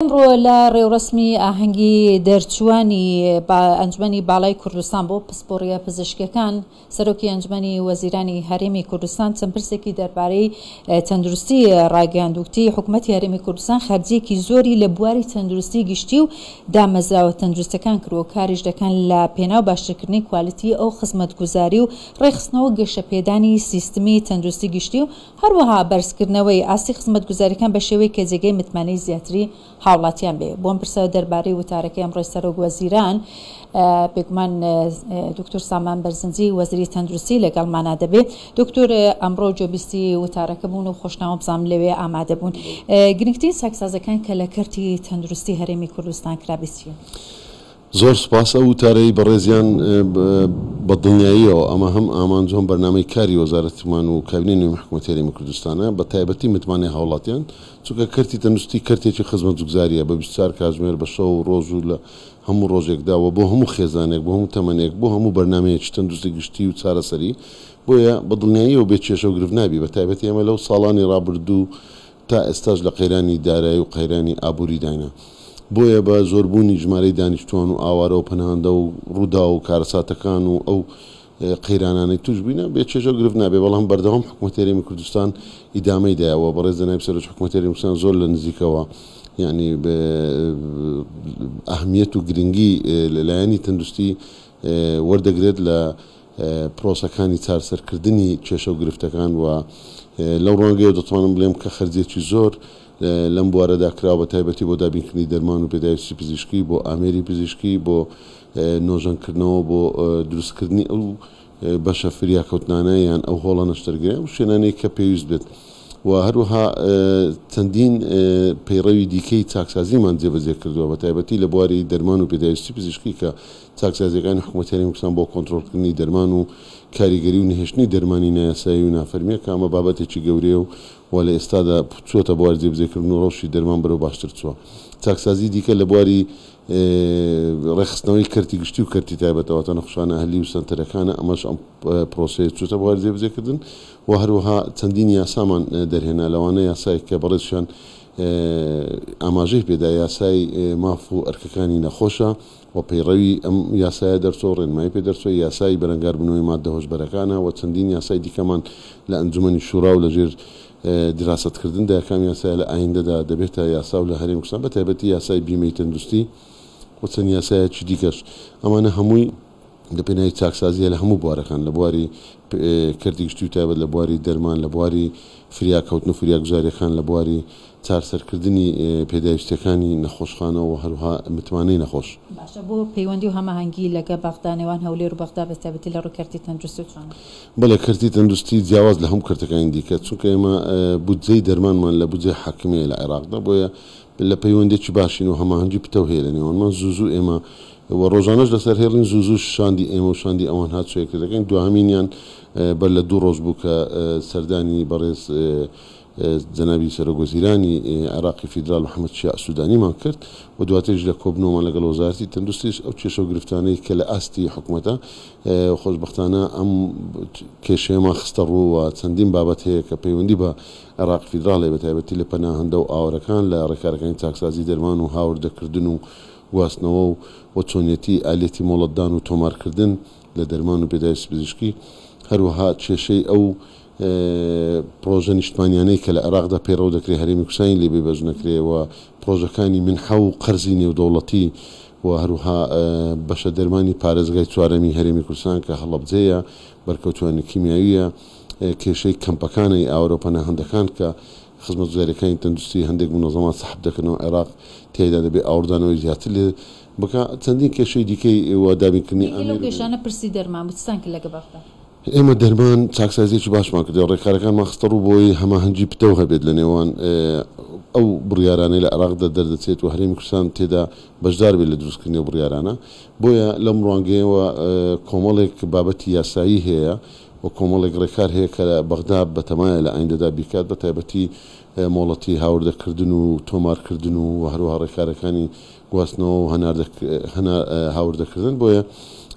ئەمڕۆ لە ڕێوڕسمی ئاهەنگی دەرچوانی ئەنجمەی باڵای کوردستان بۆ پسپۆڕیە پزیشکەکان سەرۆکی ئەنجمەی وەزیرانی هەرێمی کوردستان چەند پرسێکی دەربارەی تەندروستی ڕاگەاندوکتی حکوومەتتی هەرێمی کوردستان خەرجیەکی زۆری لە بواری تەندروستی گشتی و دامەزراوە تەندروستەکان کرۆ کاریش دەکەن لە پێناو باشترکردنی کوالیتی ئەو خزمەتگوزاری و ڕێخستنەوە گەشەپێدانی سیستمی تەندروستی گشتی و هەروەها بەرزکردنەوەی ئاسی خزمەتگوزاریەکان بە شێوەی کە جێگەی متمانەی زیاتری هاوڵاتیان بێ بۆم پرسە دەربارەی وتارەکە ئەم ڕێسەرۆ وەزیران پێکمان دکتور سامان بەرزنجی وەزری تەندروستی لەگەڵمانە دەبێت دکتور ئەمڕۆ جۆبیستی وتارەکە بوون و خۆشناوە بزانام لەوێ ئامادەبوون گرنگترین ساکسازەکان کە لە کەرتی تەندروستی هەرێمی کوردستان کرابیستی. زۆر سپاسە و تارەی بەڕێزیان بە دڵنیاییەوە ئەمە هەم ئامانجۆم بەرنامەی کاری وەزارەتمان و کابینی محکومەتێریمە کوردستانە بە تایبەتی متمانی هاوڵاتیان چونکە کردی تەنوستی کردێکی خزمە جوگزاریە بە بیستار کاتژمێر بە شەو و ڕۆژ و لە هەموو ڕۆژێکداوە بۆ هەموو خێزانێک بۆ هەموو تەمەنێک بۆ هەموو بەرنمەیەکی تەندروستی گشتی و چارەسەری بۆیە بە دڵنیاییەوە بێت چێشە و گرفتنابی بە تایبەتی ئەمە لەو ساڵانی ڕابردوو تا ئێستاش لە قەیرانی دارایی و قەیرانی ئابووری داینە. بۆیە بە زۆربوونی ژمارەی دانیشتوان و ئاوارەوە پەناندە و ڕوودا و کارساتەکان و ئەو قەیرانانەی توش بینە بێ چێژە گرفت نابێ بەڵام بەردەوام حکوومەتێریمی کوردستان ئیدامەی دایەوە بەڕێز نای سەر حکوومەتێری کوردستان زۆر لە نزیکەوە یعنی ئەهمیەت و گرنگی لەلایەنی تەندروستی وەردەگرێت لە پرۆسەکانی چارسەرکردنی کێشە و گرفتەکان و لەو ڕۆنگەیە دەتوانم بڵێم کە خەرجێکی زۆر لەم بوارەدا کراوە تایبەتی بۆ دابینکردنی دەرمان و پێداویستی پزیشکی بۆ ئامێری پزیشکی بۆ نۆژەنکردنەوە بۆ دروستکردنی ئەو بەشە فریاکەوتنانە یان ئەو هۆڵە نەشتەرگێ و شوێنانەی کە پێویست بێت و هەروەها چەندین پەیڕەوی دیکەی چاکسازیمان جێبەجێ کردووە بە تایبەتی لە بواری دەرمان و پێداویستی پزیشکی کە چاکسازیەکانی حکوومەتیانی کوستان بۆ کۆنتترۆلکردنی دەرمان و کاریگەری و نهێشتنی دەرمانی نایاسایی و نافەرمیە کە ئەمە بابەتێکی گەورەیە و و لە ئێستادا چۆتە بوار جێبزێکردن و ڕۆشی دەرمان بەرەو باشتر چوە چاکسازی دیکە لە بواری ڕێخستنەوەی کەرتی گشتی و کەرتی تایبەتەوەتە نەخشانە هەلی و سنتەرەکانە ئەمەش ئەم پرۆسی چوتە بوار جێبزێکردن و هەروەها چەندین یاسامان دەرهێنا لەوانە یاسایکە بەڵێشان ئاماژەی پێدا یاسای ماف و ئەرکەکانی نەخۆشە و پەیڕەوی ئەم یاسایە دەرچۆ ڕێنمای پێ دەرچۆ یاسای بەرەنگار بنەوەی مادە هۆشببەرەکانە و چەندین یاسای دیکەمان لە ئەنجومی شوورا و لەژێر دراستکردن داکام یاسای لە ئایندەدا دەبێت تا یاسا و لە هەرێم کوستان بە تایبەتی یاسای بیمەی تەندروستی و چەند یاسایەکی دیکەش ئەمانە هەمووی دەپێنایی چاکسازیە لە هەموو بوارەکان لە بواری کردی گشتی تایبەت لە بواری دەرمان لە بواری فریاکەوتن و فریاگوزاریەکان لە بواری چارسەرکردنی پێداویستەکانی نەخۆشخانەوە هەروها متوانەی نەخۆش بۆ پەیوەندی و هەماهنگگی لەگە بەغدانێوان هەولێر و بەغدا بەستابەتی لە ڕووکردی تەندروستی بەڵێ کردی تەندروستی جیاواز لە هەم کردەکانی دیکە چونکە ئێمە بودجەی دەرمانمان لە بودجێ حاکمەیە لە عێراقدا بۆیە لە پەیوەندێکی باشین و هەماهنگگی پتە هەیە لە نێوانمان زوزوو ئێمە وە ڕۆژانەش لەسەر هێڵین زوزوو شاندی ئێمە و شاندی ئەوان هاچێکردەکەین دوهامینیان بەر لە دوو ڕۆژ بوو کە سەردانی بەڕێز جەنابی سەرۆگۆزیرانی عراقی فیدرال محەممەد شیا سوودانیمان کرد و دواتێش لە کۆبنەوەمان لەگەڵ وەزارتی تەندروستیش ئەو کێشە و گرفتانەی کە لە ئاستی حکوومەتە خۆشببختانە ئەم کێشەیەمان خستە ڕووە چەندین بابەت هەیە کە پەیوەندی بە عراق فیدراڵی بە تایبەتی لە پەناهندە و ئاورەکان لە ڕێکارەکانی تاکسازی دەرمان و هاوردەکردن و گواستنەوە و بۆ چۆنیەتی ئالێتی مۆڵەتدان و تۆمارکردن لە دەرمان و پێداویست پزیشکی هەروەها کێشەی ئەو پرۆژە نیشتمانیانەی کە لە عراقدا پێڕەو دەکرێت هەرێمی کوسین لێبێ بەژ نەکرێەوە پرۆژەکانی من حە و قەرزی نێودەوڵەتی و هەروها بەشە دەرمانی پارێزگای چوارەمی هەرێمی کوردستان کە هەڵبجەیە بەرکەوتوانە کیمیاویە کێشەی کەمپەکانی ئاوروپەنە هەندەکان کە خزمەت زارەکانی تەندستی هەندێک منەظەما سەحب دەکەنەوە عێراق تێدا دەبێت ئاوردانەوەی زیاتر لێ بک چەندین کێشەی دیکەی وادابیکردنی ئەمێ پێشانە پرسی دەرمان بستان کە لەگە بەخدا. ئێمە دەرمان چاکسازیێکی باشمان کردی ڕێکارەکان ماخستە ڕوو بۆی هەماهەنگی پتەو هەبێت لە نێوان ئەو بڕیارانەی لە عراقدا دەردەچێت و هەرێمی کوردستان تێدا بەشدار بێت لە دروستکردنی بڕیارانە بۆیە لەم ڕوانگەیەوە کۆمەڵێک بابەتی یاسایی هەیە وە کۆمەڵێک ڕێکار هەیە کە بەغدا بەتەمایە لە ئایندەدا بیکات بە تایبەتی مۆڵەتی هاوردەکردن و تۆمارکردن و هەروها ڕێکارەکانی گواستنەوە و هاوردەکردن بۆیە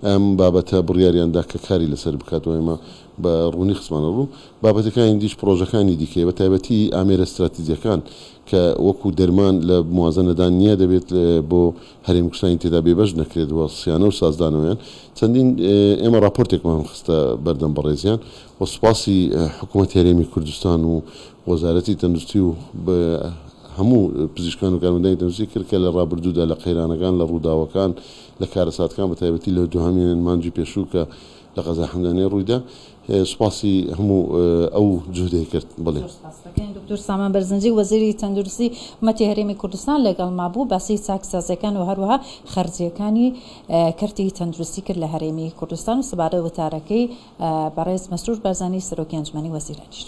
ئەم بابەتە بڕیاریاندا کە کاری لەسەر بکاتەوە ئێمە بە ڕوونی خسمانە ڕوو بابەتەکانی دیش پرۆژەکانی دیکەی بە تایبەتی ئامێرە استراتیزیەکان کە وەکو دەرمان لە موازەنەدان نییە دەبێت بۆ هەرێم کوشتانی تێدا بێبەش نەکرێتەوە سییانە و سازدانەوەیان چەندین ئێمە راپۆرتێکمان خستە بەردەم بەڕێزیان و سوپاسی حکوومەت هەرێمی کوردستان و وەزارەتی تەندروستی و هەموو پزیشکان و کارمەندانی دەمزی کرد کە لە ڕابردوودا لە قەیرانەکان لە ڕووداوەکان لە کارەساتکان بە تایبەتی لە دوهامێن مانجی پێشوو کە لە قەزا حمدانێ ڕوویدا سوپاسی هەموو ئەو جودێ کرد بڵێ دکتور سامان بەرزنجی وەزیری تەندروستی مەتی هەرێمی کوردستان لەگەڵ مابوو باسی چاکسازەکان و هەروەها خەرجیەکانی کردی تەندروستی کرد لە هەرێمی کوردستان و سبارە وتارەکەی بەڕێز مەسرور بەزانی سەرۆکیانجمانی وەزیرانیشت.